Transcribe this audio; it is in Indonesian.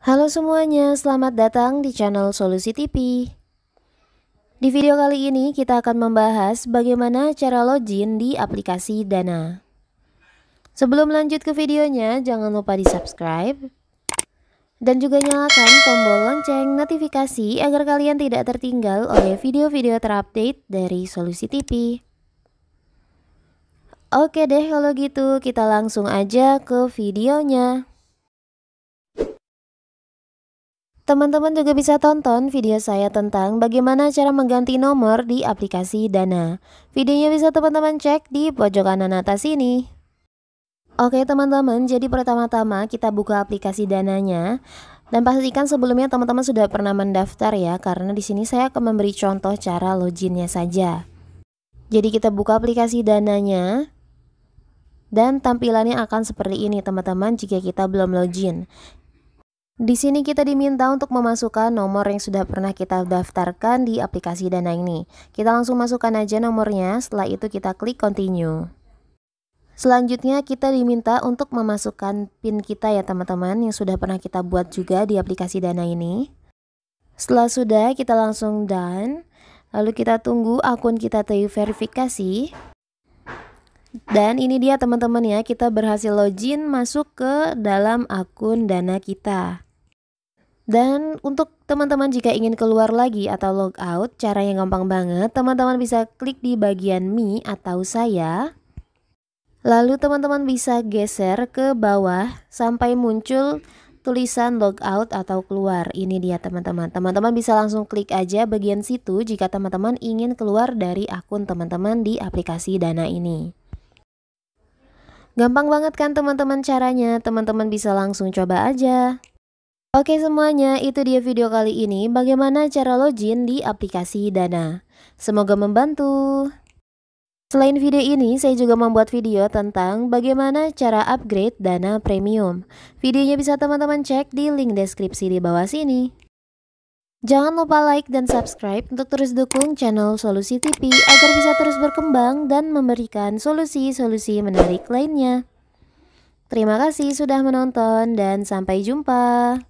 Halo semuanya, selamat datang di channel Solusi TV. Di video kali ini kita akan membahas bagaimana cara login di aplikasi Dana. Sebelum lanjut ke videonya, jangan lupa di subscribe dan juga nyalakan tombol lonceng notifikasi agar kalian tidak tertinggal oleh video-video terupdate dari Solusi TV. Oke deh kalau gitu, kita langsung aja ke videonya. Teman-teman juga bisa tonton video saya tentang bagaimana cara mengganti nomor di aplikasi Dana. Videonya bisa teman-teman cek di pojok kanan atas ini. Oke teman-teman, jadi pertama-tama kita buka aplikasi Dananya. Dan pastikan sebelumnya teman-teman sudah pernah mendaftar ya, karena di sini saya akan memberi contoh cara loginnya saja. Jadi kita buka aplikasi Dananya. Dan tampilannya akan seperti ini teman-teman jika kita belum login. Di sini kita diminta untuk memasukkan nomor yang sudah pernah kita daftarkan di aplikasi Dana ini. Kita langsung masukkan aja nomornya, setelah itu kita klik continue. Selanjutnya kita diminta untuk memasukkan PIN kita ya teman-teman yang sudah pernah kita buat juga di aplikasi Dana ini. Setelah sudah kita langsung done, lalu kita tunggu akun kita terverifikasi. Dan ini dia teman-teman ya, kita berhasil login masuk ke dalam akun Dana kita. Dan untuk teman-teman jika ingin keluar lagi atau log out, cara yang gampang banget, teman-teman bisa klik di bagian Me atau saya. Lalu teman-teman bisa geser ke bawah sampai muncul tulisan log out atau keluar. Ini dia teman-teman. Teman-teman bisa langsung klik aja bagian situ jika teman-teman ingin keluar dari akun teman-teman di aplikasi Dana ini. Gampang banget kan teman-teman caranya, teman-teman bisa langsung coba aja. Oke semuanya, itu dia video kali ini bagaimana cara login di aplikasi Dana. Semoga membantu. Selain video ini, saya juga membuat video tentang bagaimana cara upgrade Dana Premium. Videonya bisa teman-teman cek di link deskripsi di bawah sini. Jangan lupa like dan subscribe untuk terus dukung channel Solusi TV agar bisa terus berkembang dan memberikan solusi-solusi menarik lainnya. Terima kasih sudah menonton dan sampai jumpa.